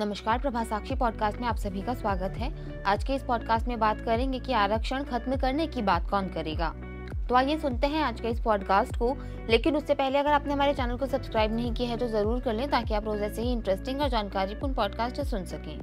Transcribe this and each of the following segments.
नमस्कार प्रभा साक्षी पॉडकास्ट में आप सभी का स्वागत है आज के इस पॉडकास्ट में बात करेंगे कि आरक्षण खत्म करने की बात कौन करेगा तो आइए सुनते हैं आज के इस पॉडकास्ट को लेकिन उससे पहले अगर आपने हमारे चैनल को सब्सक्राइब नहीं किया है तो ज़रूर कर लें ताकि आप रोज़ ऐसे ही इंटरेस्टिंग और जानकारीपूर्ण पॉडकास्ट सुन सकें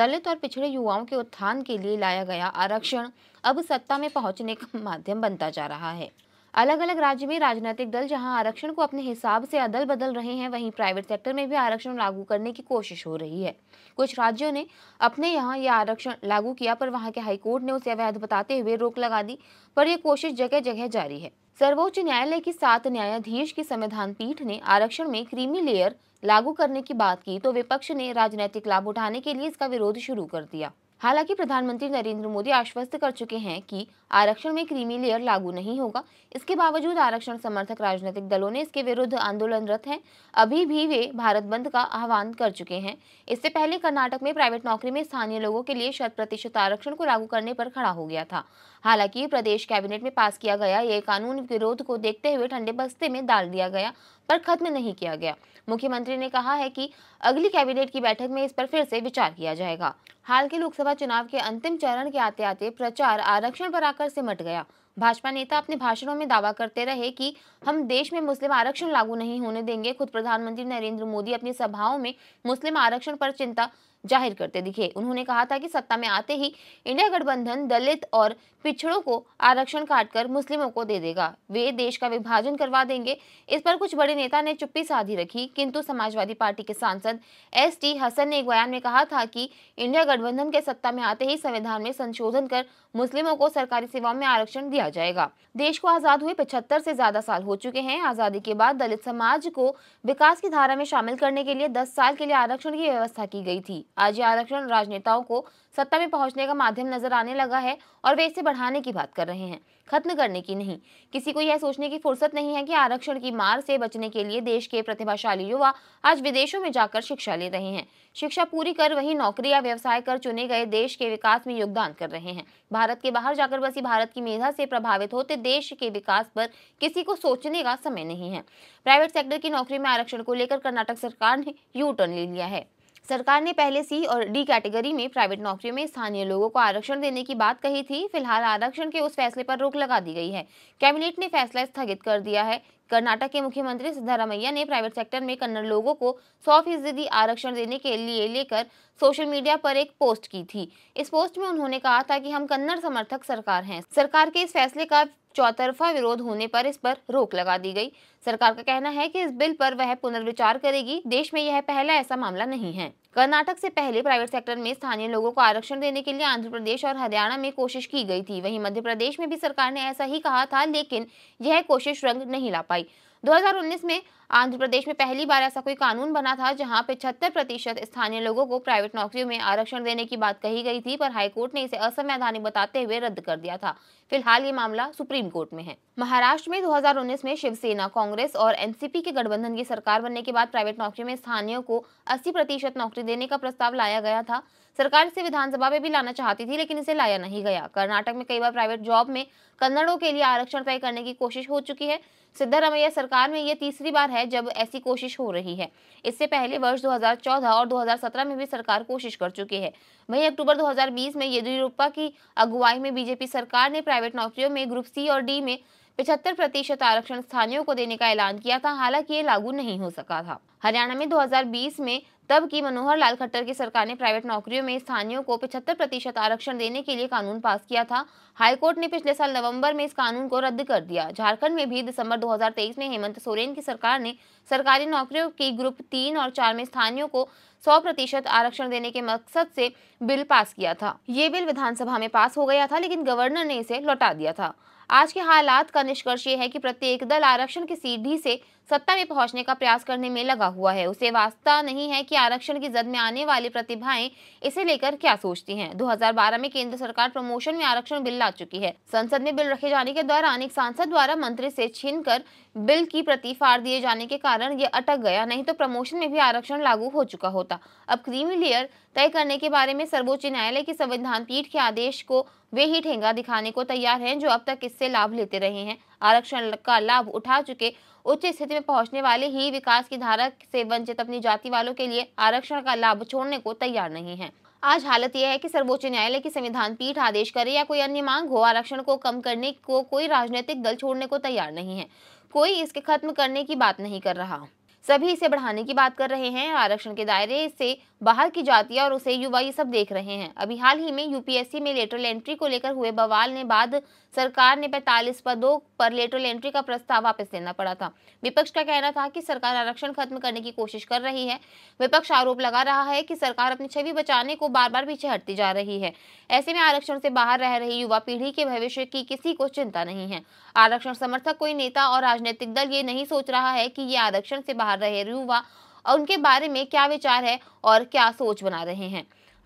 दलित और पिछड़े युवाओं के उत्थान के लिए लाया गया आरक्षण अब सत्ता में पहुंचने का माध्यम बनता जा रहा है अलग अलग राज्य में राजनीतिक दल जहां आरक्षण को अपने हिसाब से अदल बदल रहे हैं वहीं प्राइवेट सेक्टर में भी आरक्षण लागू करने की कोशिश हो रही है कुछ राज्यों ने अपने यहाँ यह आरक्षण लागू किया पर वहाँ के हाईकोर्ट ने उसे अवैध बताते हुए रोक लगा दी पर यह कोशिश जगह जगह जारी है सर्वोच्च न्यायालय की सात न्यायाधीश की संविधान पीठ ने आरक्षण में क्रीमी लेयर लागू करने की बात की तो विपक्ष ने राजनीतिक लाभ उठाने के लिए इसका विरोध शुरू कर दिया हालांकि प्रधानमंत्री नरेंद्र मोदी आश्वस्त कर चुके हैं कि आरक्षण में क्रीमी लेयर लागू नहीं होगा इसके बावजूद आरक्षण समर्थक राजनीतिक दलों ने इसके विरुद्ध आंदोलनरत हैं अभी भी वे भारत बंद का आह्वान कर चुके हैं इससे पहले कर्नाटक में प्राइवेट नौकरी में स्थानीय लोगों के लिए शत प्रतिशत आरक्षण को लागू करने पर खड़ा हो गया था हालांकि प्रदेश कैबिनेट में पास किया गया यह कानून विरोध को देखते हुए ठंडे बस्ते में डाल दिया गया पर खत्म नहीं किया गया मुख्यमंत्री ने कहा है कि अगली कैबिनेट की बैठक में इस पर फिर से विचार किया जाएगा हाल के लोकसभा चुनाव के अंतिम चरण के आते आते प्रचार आरक्षण पर आकर सिमट गया भाजपा नेता अपने भाषणों में दावा करते रहे कि हम देश में मुस्लिम आरक्षण लागू नहीं होने देंगे खुद प्रधानमंत्री नरेंद्र मोदी अपनी सभाओं में मुस्लिम आरक्षण पर चिंता जाहिर करते दिखे उन्होंने कहा था कि सत्ता में आते ही इंडिया गठबंधन दलित और पिछड़ों को आरक्षण काटकर मुस्लिमों को दे देगा वे देश का विभाजन करवा देंगे इस पर कुछ बड़े नेता ने चुप्पी साधी रखी किंतु समाजवादी पार्टी के सांसद एस टी हसन ने एक बयान में कहा था कि इंडिया गठबंधन के सत्ता में आते ही संविधान में संशोधन कर मुस्लिमों को सरकारी सेवाओं में आरक्षण दिया किया जाएगा देश को आज़ाद हुए पचहत्तर से ज़्यादा साल हो चुके हैं आज़ादी के बाद दलित समाज को विकास की धारा में शामिल करने के लिए दस साल के लिए आरक्षण की व्यवस्था की गई थी आज ये आरक्षण राजनेताओं को सत्ता में पहुंचने का माध्यम नजर आने लगा है और वे इसे बढ़ाने की बात कर रहे हैं खत्म करने की नहीं किसी को यह सोचने की फुर्सत नहीं है कि आरक्षण की मार से बचने के लिए देश के प्रतिभाशाली युवा आज विदेशों में जाकर शिक्षा ले रहे हैं शिक्षा पूरी कर वही नौकरी या व्यवसाय कर चुने गए देश के विकास में योगदान कर रहे हैं भारत के बाहर जाकर बसी भारत की मेधा से प्रभावित होते तो देश के विकास पर किसी को सोचने का समय नहीं है प्राइवेट सेक्टर की नौकरी में आरक्षण को लेकर कर्नाटक सरकार ने यू टर्न ले लिया है सरकार ने पहले सी और डी कैटेगरी में प्राइवेट नौकरियों में स्थानीय लोगों को आरक्षण देने की बात कही थी फिलहाल आरक्षण के उस फैसले पर रोक लगा दी गई है कैबिनेट ने फैसला स्थगित कर दिया है कर्नाटक के मुख्यमंत्री सिद्धारामैया ने प्राइवेट सेक्टर में कन्नड़ लोगों को सौ फीसदी आरक्षण देने के लिए लेकर सोशल मीडिया पर एक पोस्ट की थी इस पोस्ट में उन्होंने कहा था कि हम कन्नड़ समर्थक सरकार हैं सरकार के इस फैसले का चौतरफा विरोध होने पर इस पर रोक लगा दी गई सरकार का कहना है कि इस बिल पर वह पुनर्विचार करेगी देश में यह पहला ऐसा मामला नहीं है कर्नाटक से पहले प्राइवेट सेक्टर में स्थानीय लोगों को आरक्षण देने के लिए आंध्र प्रदेश और हरियाणा में कोशिश की गई थी वहीं मध्य प्रदेश में भी सरकार ने ऐसा ही कहा था लेकिन यह कोशिश रंग नहीं ला पाई 2019 में आंध्र प्रदेश में पहली बार ऐसा कोई कानून बना था जहां पिछहत्तर प्रतिशत स्थानीय लोगों को प्राइवेट नौकरियों में आरक्षण देने की बात कही गई थी पर हाईकोर्ट ने इसे असंवैधानिक बताते हुए रद्द कर दिया था फिलहाल ये मामला सुप्रीम कोर्ट में है महाराष्ट्र में 2019 में शिवसेना कांग्रेस और एनसीपी के गठबंधन की सरकार बनने के बाद प्राइवेट नौकरियों में स्थानीय को अस्सी प्रतिशत नौकरी देने का प्रस्ताव लाया गया था सरकार इसे विधानसभा में भी लाना चाहती थी लेकिन इसे लाया नहीं गया कर्नाटक में कई बार प्राइवेट जॉब में कन्नड़ों के लिए आरक्षण तय करने की कोशिश हो चुकी है सिद्धारमैया सरकार में यह तीसरी बार है जब ऐसी कोशिश हो रही है इससे पहले वर्ष 2014 और 2017 में भी सरकार कोशिश कर चुकी है वहीं अक्टूबर 2020 में येदियुरप्पा की अगुवाई में बीजेपी सरकार ने प्राइवेट नौकरियों में ग्रुप सी और डी में पिछहत्तर प्रतिशत आरक्षण स्थानियों को देने का ऐलान किया था हालांकि ये लागू नहीं हो सका था हरियाणा में 2020 में तब की मनोहर लाल खट्टर की सरकार ने प्राइवेट नौकरियों में स्थानियों को 75 प्रतिशत आरक्षण देने के लिए कानून पास किया था हाईकोर्ट ने पिछले साल नवंबर में इस कानून को रद्द कर दिया झारखंड में भी दिसंबर 2023 में हेमंत सोरेन की सरकार ने सरकारी नौकरियों की ग्रुप तीन और चार में स्थानियों को 100 प्रतिशत आरक्षण देने के मकसद से बिल पास किया था ये बिल विधानसभा में पास हो गया था लेकिन गवर्नर ने इसे लौटा दिया था आज के हालात का निष्कर्ष ये है कि प्रत्येक दल आरक्षण की सीढ़ी से सत्ता में पहुंचने का प्रयास करने में लगा हुआ है उसे वास्ता नहीं है कि आरक्षण की जद में आने वाली प्रतिभाएं इसे लेकर क्या सोचती हैं 2012 में केंद्र सरकार प्रमोशन में आरक्षण बिल ला चुकी है संसद में बिल रखे जाने के दौरान एक सांसद द्वारा मंत्री से छीन कर बिल की प्रति फाड़ दिए जाने के कारण ये अटक गया नहीं तो प्रमोशन में भी आरक्षण लागू हो चुका होता अब क्रीमी लेयर तय करने के बारे में सर्वोच्च न्यायालय की संविधान पीठ के आदेश को वे ही ठेंगा दिखाने को तैयार हैं जो अब तक इससे लाभ लेते रहे हैं आरक्षण का लाभ उठा चुके उच्च स्थिति में पहुंचने वाले ही विकास की धारा से वंचित अपनी जाति वालों के लिए आरक्षण का लाभ छोड़ने को तैयार नहीं है आज हालत यह है कि सर्वोच्च न्यायालय की संविधान पीठ आदेश करे या कोई अन्य मांग हो आरक्षण को कम करने को कोई राजनीतिक दल छोड़ने को तैयार नहीं है कोई इसके खत्म करने की बात नहीं कर रहा सभी इसे बढ़ाने की बात कर रहे हैं आरक्षण के दायरे से बाहर की जाती है और उसे युवा ये सब देख रहे हैं अभी हाल ही में यूपीएससी में लेटरल एंट्री को लेकर हुए बवाल ने बाद सरकार ने 45 पदों पर लेटरल एंट्री का प्रस्ताव वापस लेना पड़ा था विपक्ष का कहना था कि सरकार आरक्षण खत्म करने की कोशिश कर रही है विपक्ष आरोप लगा रहा है कि सरकार अपनी छवि बचाने को बार बार पीछे हटती जा रही है ऐसे में आरक्षण से बाहर रह रही युवा पीढ़ी के भविष्य की किसी को चिंता नहीं है आरक्षण समर्थक कोई नेता और राजनीतिक दल ये नहीं सोच रहा है कि ये आरक्षण से बाहर मार रहे रूवा और उनके बारे में क्या विचार है और क्या सोच बना रहे हैं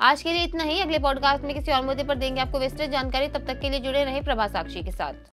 आज के लिए इतना ही अगले पॉडकास्ट में किसी और मुद्दे पर देंगे आपको विस्तृत जानकारी तब तक के लिए जुड़े रहे प्रभा साक्षी के साथ